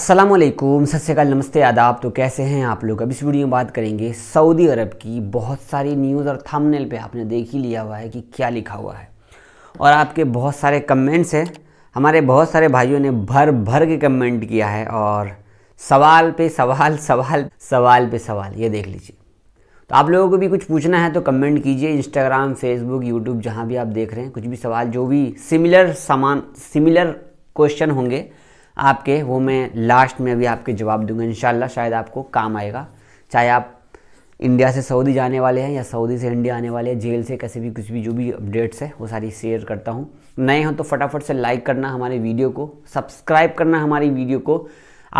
असलम सत्यकाल नमस्ते आदाब तो कैसे हैं आप लोग अब इस वीडियो में बात करेंगे सऊदी अरब की बहुत सारी न्यूज़ और थंबनेल पे आपने देख ही लिया हुआ है कि क्या लिखा हुआ है और आपके बहुत सारे कमेंट्स हैं हमारे बहुत सारे भाइयों ने भर भर के कमेंट किया है और सवाल पे सवाल सवाल सवाल पे सवाल ये देख लीजिए तो आप लोगों को भी कुछ पूछना है तो कमेंट कीजिए इंस्टाग्राम फेसबुक यूट्यूब जहाँ भी आप देख रहे हैं कुछ भी सवाल जो भी सिमिलर सामान सिमिलर क्वेश्चन होंगे आपके वो मैं लास्ट में अभी आपके जवाब दूंगा इन शायद आपको काम आएगा चाहे आप इंडिया से सऊदी जाने वाले हैं या सऊदी से इंडिया आने वाले हैं जेल से कैसे भी कुछ भी जो भी अपडेट्स है वो सारी शेयर करता हूँ नए हो तो फटाफट से लाइक करना हमारे वीडियो को सब्सक्राइब करना हमारी वीडियो को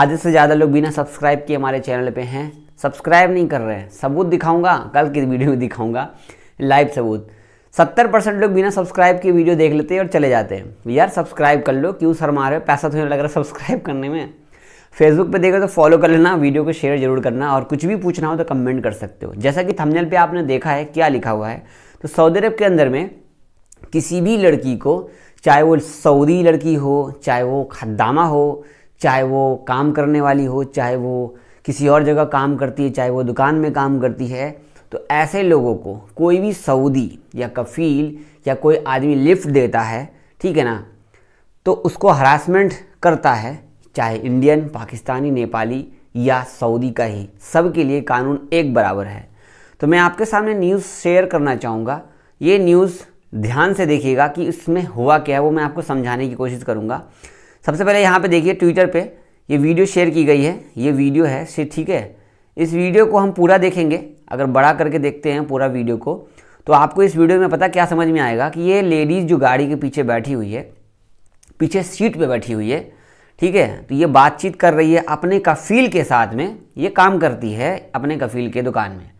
आधे से ज़्यादा लोग बिना सब्सक्राइब किए हमारे चैनल पर हैं सब्सक्राइब नहीं कर रहे हैं सबूत दिखाऊंगा कल की वीडियो में दिखाऊंगा लाइव सबूत सत्तर परसेंट लोग बिना सब्सक्राइब के वीडियो देख लेते हैं और चले जाते हैं यार सब्सक्राइब कर लो क्यों शर्मा रहे हो पैसा तो नहीं लग रहा सब्सक्राइब करने में फेसबुक पे देखो तो फॉलो कर लेना वीडियो को शेयर जरूर करना और कुछ भी पूछना हो तो कमेंट कर सकते हो जैसा कि थंबनेल पे आपने देखा है क्या लिखा हुआ है तो सऊदी अरब के अंदर में किसी भी लड़की को चाहे वो सऊदी लड़की हो चाहे वो खदामा हो चाहे वो काम करने वाली हो चाहे वो किसी और जगह काम करती है चाहे वो दुकान में काम करती है तो ऐसे लोगों को कोई भी सऊदी या कफील या कोई आदमी लिफ्ट देता है ठीक है ना तो उसको हरासमेंट करता है चाहे इंडियन पाकिस्तानी नेपाली या सऊदी का ही सब के लिए कानून एक बराबर है तो मैं आपके सामने न्यूज़ शेयर करना चाहूँगा ये न्यूज़ ध्यान से देखिएगा कि इसमें हुआ क्या है वो मैं आपको समझाने की कोशिश करूँगा सबसे पहले यहाँ पे देखिए ट्विटर पे ये वीडियो शेयर की गई है ये वीडियो है से ठीक है इस वीडियो को हम पूरा देखेंगे अगर बड़ा करके देखते हैं पूरा वीडियो को तो आपको इस वीडियो में पता क्या समझ में आएगा कि ये लेडीज़ जो गाड़ी के पीछे बैठी हुई है पीछे सीट पे बैठी हुई है ठीक है तो ये बातचीत कर रही है अपने कफील के साथ में ये काम करती है अपने कफील के दुकान में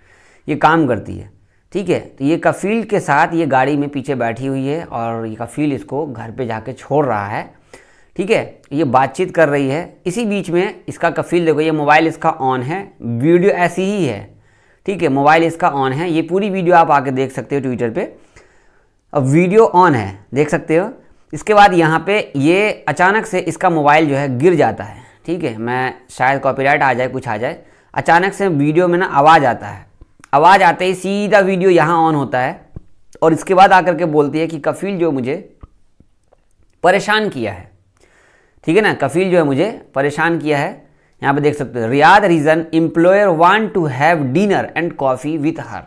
ये काम करती है ठीक है तो ये कफील के साथ ये गाड़ी में पीछे बैठी हुई है और ये कफील इसको घर पे जाके छोड़ रहा है ठीक है ये बातचीत कर रही है इसी बीच में इसका कफील देखो ये मोबाइल इसका ऑन है वीडियो ऐसी ही है ठीक है मोबाइल इसका ऑन है ये पूरी वीडियो आप आके देख सकते हो ट्विटर पे अब वीडियो ऑन है देख सकते हो इसके बाद यहाँ पे ये अचानक से इसका मोबाइल जो है गिर जाता है ठीक है मैं शायद कॉपीराइट आ जाए कुछ आ जाए अचानक से वीडियो में ना आवाज़ आता है आवाज़ आते ही सीधा वीडियो यहाँ ऑन होता है और इसके बाद आकर के बोलती है कि कफील जो मुझे परेशान किया है ठीक है ना कफील जो है मुझे परेशान किया है यहाँ पे देख सकते हो Riyadh reason employer want to have dinner and coffee with her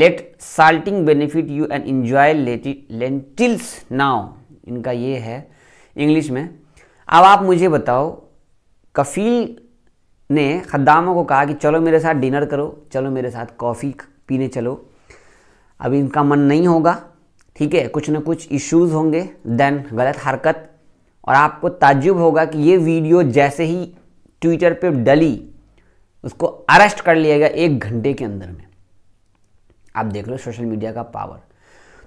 let salting benefit you and enjoy lentils now इनका ये है इंग्लिश में अब आप मुझे बताओ कफील ने खद्दामों को कहा कि चलो मेरे साथ डिनर करो चलो मेरे साथ कॉफ़ी पीने चलो अब इनका मन नहीं होगा ठीक है कुछ ना कुछ इश्यूज होंगे देन गलत हरकत और आपको ताज्जुब होगा कि ये वीडियो जैसे ही ट्विटर पे डली उसको अरेस्ट कर लिया गया एक घंटे के अंदर में आप देख लो सोशल मीडिया का पावर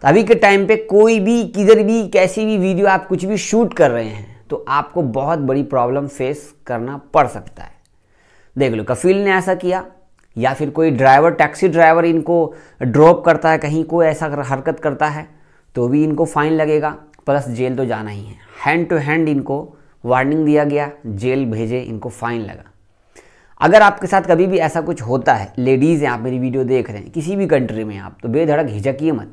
तो अभी के टाइम पे कोई भी किधर भी कैसी भी वीडियो आप कुछ भी शूट कर रहे हैं तो आपको बहुत बड़ी प्रॉब्लम फेस करना पड़ सकता है देख लो कफील ने ऐसा किया या फिर कोई ड्राइवर टैक्सी ड्राइवर इनको ड्रॉप करता है कहीं कोई ऐसा हरकत करता है तो भी इनको फाइन लगेगा प्लस जेल तो जाना ही है हैंड टू हैंड इनको वार्निंग दिया गया जेल भेजे इनको फाइन लगा अगर आपके साथ कभी भी ऐसा कुछ होता है लेडीज़ हैं आप मेरी वीडियो देख रहे हैं किसी भी कंट्री में आप तो बेधड़क हिचकिए मत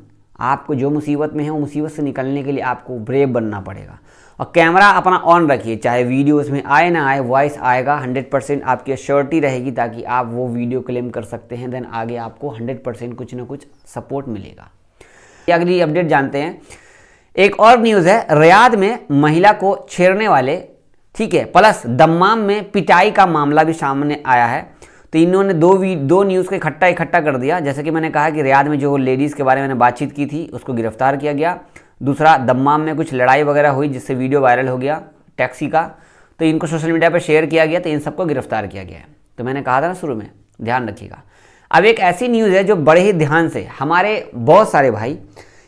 आपको जो मुसीबत में है वो मुसीबत से निकलने के लिए आपको ब्रेव बनना पड़ेगा और कैमरा अपना ऑन रखिए चाहे वीडियो उसमें आए ना आए वॉइस आएगा 100 परसेंट आपकी अश्योरिटी रहेगी ताकि आप वो वीडियो क्लेम कर सकते हैं देन आगे आपको 100 परसेंट कुछ ना कुछ सपोर्ट मिलेगा अगली अपडेट जानते हैं एक और न्यूज़ है रियाद में महिला को छेड़ने वाले ठीक है प्लस दम्माम में पिटाई का मामला भी सामने आया है तो इन्होंने दो वी दो न्यूज़ को इकट्ठा इकट्ठा कर दिया जैसे कि मैंने कहा कि रियाद में जो लेडीज़ के बारे में मैंने बातचीत की थी उसको गिरफ्तार किया गया दूसरा दम्माम में कुछ लड़ाई वगैरह हुई जिससे वीडियो वायरल हो गया टैक्सी का तो इनको सोशल मीडिया पर शेयर किया गया तो इन सबको गिरफ्तार किया गया है तो मैंने कहा था ना शुरू में ध्यान रखिएगा अब एक ऐसी न्यूज़ है जो बड़े ही ध्यान से हमारे बहुत सारे भाई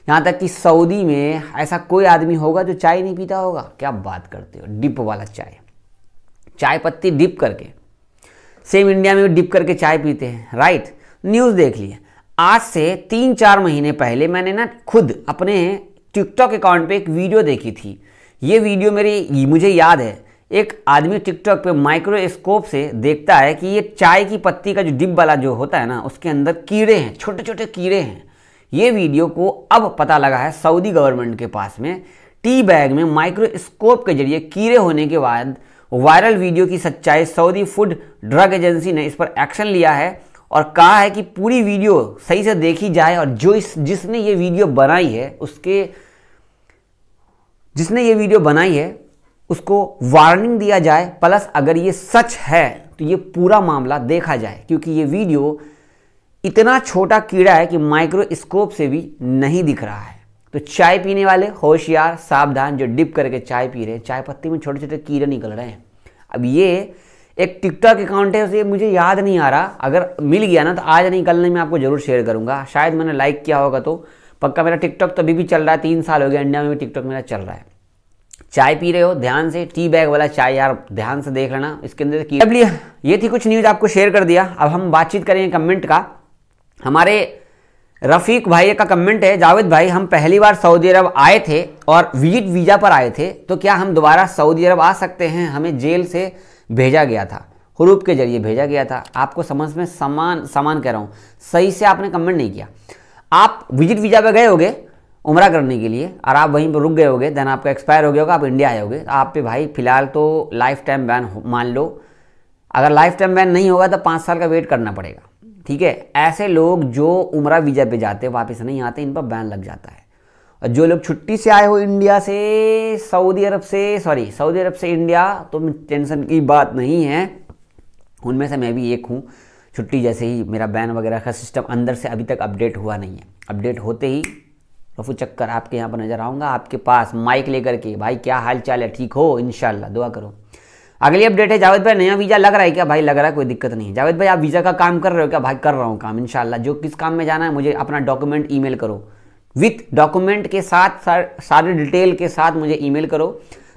यहाँ तक कि सऊदी में ऐसा कोई आदमी होगा जो चाय नहीं पीता होगा क्या बात करते हो डिप वाला चाय चाय पत्ती डिप करके सेम इंडिया में भी डिप करके चाय पीते हैं राइट न्यूज़ देख लिए आज से तीन चार महीने पहले मैंने ना खुद अपने टिकटॉक अकाउंट पे एक वीडियो देखी थी ये वीडियो मेरी मुझे याद है एक आदमी टिकटॉक पे माइक्रोस्कोप से देखता है कि ये चाय की पत्ती का जो डिप वाला जो होता है ना उसके अंदर कीड़े हैं छोटे छोटे कीड़े हैं ये वीडियो को अब पता लगा है सऊदी गवर्नमेंट के पास में टी बैग में माइक्रोस्कोप के जरिए कीड़े होने के बाद वायरल वीडियो की सच्चाई सऊदी फूड ड्रग एजेंसी ने इस पर एक्शन लिया है और कहा है कि पूरी वीडियो सही से देखी जाए और जो इस जिसने ये वीडियो बनाई है उसके जिसने ये वीडियो बनाई है उसको वार्निंग दिया जाए प्लस अगर ये सच है तो ये पूरा मामला देखा जाए क्योंकि ये वीडियो इतना छोटा कीड़ा है कि माइक्रोस्कोप से भी नहीं दिख रहा है तो चाय पीने वाले होशियार सावधान जो डिप करके चाय पी रहे हैं चाय पत्ती में छोटे छोटे कीड़े निकल रहे हैं अब ये एक टिकटॉक अकाउंट है उसे मुझे याद नहीं आ रहा अगर मिल गया ना तो आज नहीं कल नहीं मैं आपको जरूर शेयर करूंगा शायद मैंने लाइक किया होगा तो पक्का मेरा टिकटॉक तो अभी भी चल रहा है तीन साल हो गया इंडिया में भी टिकटॉक मेरा चल रहा है चाय पी रहे हो ध्यान से टी बैग वाला चाय यार ध्यान से देख लेना इसके अंदर की ये थी कुछ न्यूज़ आपको शेयर कर दिया अब हम बातचीत करेंगे कमेंट का हमारे रफ़ीक भाई का कमेंट है जावेद भाई हम पहली बार सऊदी अरब आए थे और विजिट वीज़ा पर आए थे तो क्या हम दोबारा सऊदी अरब आ सकते हैं हमें जेल से भेजा गया था हरूप के जरिए भेजा गया था आपको समझ में समान समान कह रहा हूँ सही से आपने कमेंट नहीं किया आप विजिट वीज़ा पर गए होगे उम्र करने के लिए और आप वहीं पर रुक गए होगे देन आपका एक्सपायर हो गया होगा आप इंडिया आए होगे आप पे भाई फ़िलहाल तो लाइफ टाइम बैन मान लो अगर लाइफ टाइम बैन नहीं होगा तो पाँच साल का वेट करना पड़ेगा ठीक है ऐसे लोग जो उमरा वीज़ा पे जाते वापस नहीं आते इन पर बैन लग जाता है और जो लोग छुट्टी से आए हो इंडिया से सऊदी अरब से सॉरी सऊदी अरब से इंडिया तो टेंशन की बात नहीं है उनमें से मैं भी एक हूँ छुट्टी जैसे ही मेरा बैन वगैरह का सिस्टम अंदर से अभी तक अपडेट हुआ नहीं है अपडेट होते ही रफू चक्कर आपके यहाँ पर नज़र आऊँगा आपके पास माइक लेकर के भाई क्या हाल चाल है ठीक हो इन दुआ करो अगली अपडेट है जावेद भाई नया वीज़ा लग रहा है क्या भाई लग रहा है कोई दिक्कत नहीं जावेद भाई आप वीज़ा का काम कर रहे हो क्या भाई कर रहा हूँ काम इनशाला जो किस काम में जाना है मुझे अपना डॉक्यूमेंट ई करो विथ डॉक्यूमेंट के साथ सारे डिटेल के साथ मुझे ई करो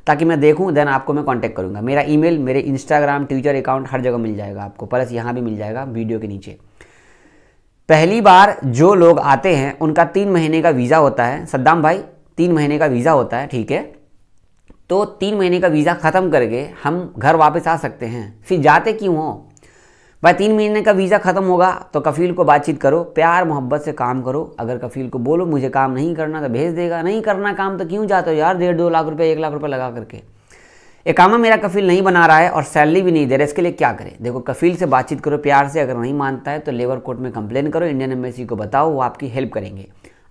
ताकि मैं देखूं देन आपको मैं कांटेक्ट करूंगा मेरा ईमेल मेरे इंस्टाग्राम ट्विटर अकाउंट हर जगह मिल जाएगा आपको प्लस यहाँ भी मिल जाएगा वीडियो के नीचे पहली बार जो लोग आते हैं उनका तीन महीने का वीज़ा होता है सद्दाम भाई तीन महीने का वीज़ा होता है ठीक है तो तीन महीने का वीज़ा ख़त्म करके हम घर वापस आ सकते हैं फिर जाते क्यों हो भाई तीन महीने का वीज़ा ख़त्म होगा तो कफ़ील को बातचीत करो प्यार मोहब्बत से काम करो अगर कफ़ील को बोलो मुझे काम नहीं करना तो भेज देगा नहीं करना काम तो क्यों जाते हो यार डेढ़ दो लाख रुपये एक लाख रुपये लगा करके एक है मेरा कफ़ील नहीं बना रहा है और सैलरी भी नहीं दे रहा है इसके लिए क्या करें देखो कफ़ील से बातचीत करो प्यार से अगर नहीं मानता है तो लेबर कोर्ट में कंप्लेन करो इंडियन एम्बेसी को बताओ वो आपकी हेल्प करेंगे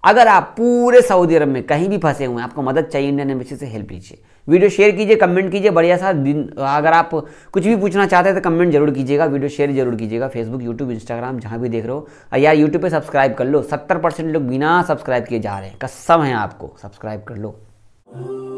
अगर आप पूरे सऊदी अरब में कहीं भी फंसे हुए हैं आपको मदद चाहिए इंडियन एम्बेसी से हेल्प लीजिए वीडियो शेयर कीजिए कमेंट कीजिए बढ़िया सा दिन अगर आप कुछ भी पूछना चाहते हैं तो कमेंट जरूर कीजिएगा वीडियो शेयर जरूर कीजिएगा फेसबुक यूट्यूब इंस्टाग्राम जहाँ भी देख रहे हो या यूट्यूब पे सब्सक्राइब कर लो सत्तर परसेंट लोग बिना सब्सक्राइब किए जा रहे हैं कसम है आपको सब्सक्राइब कर लो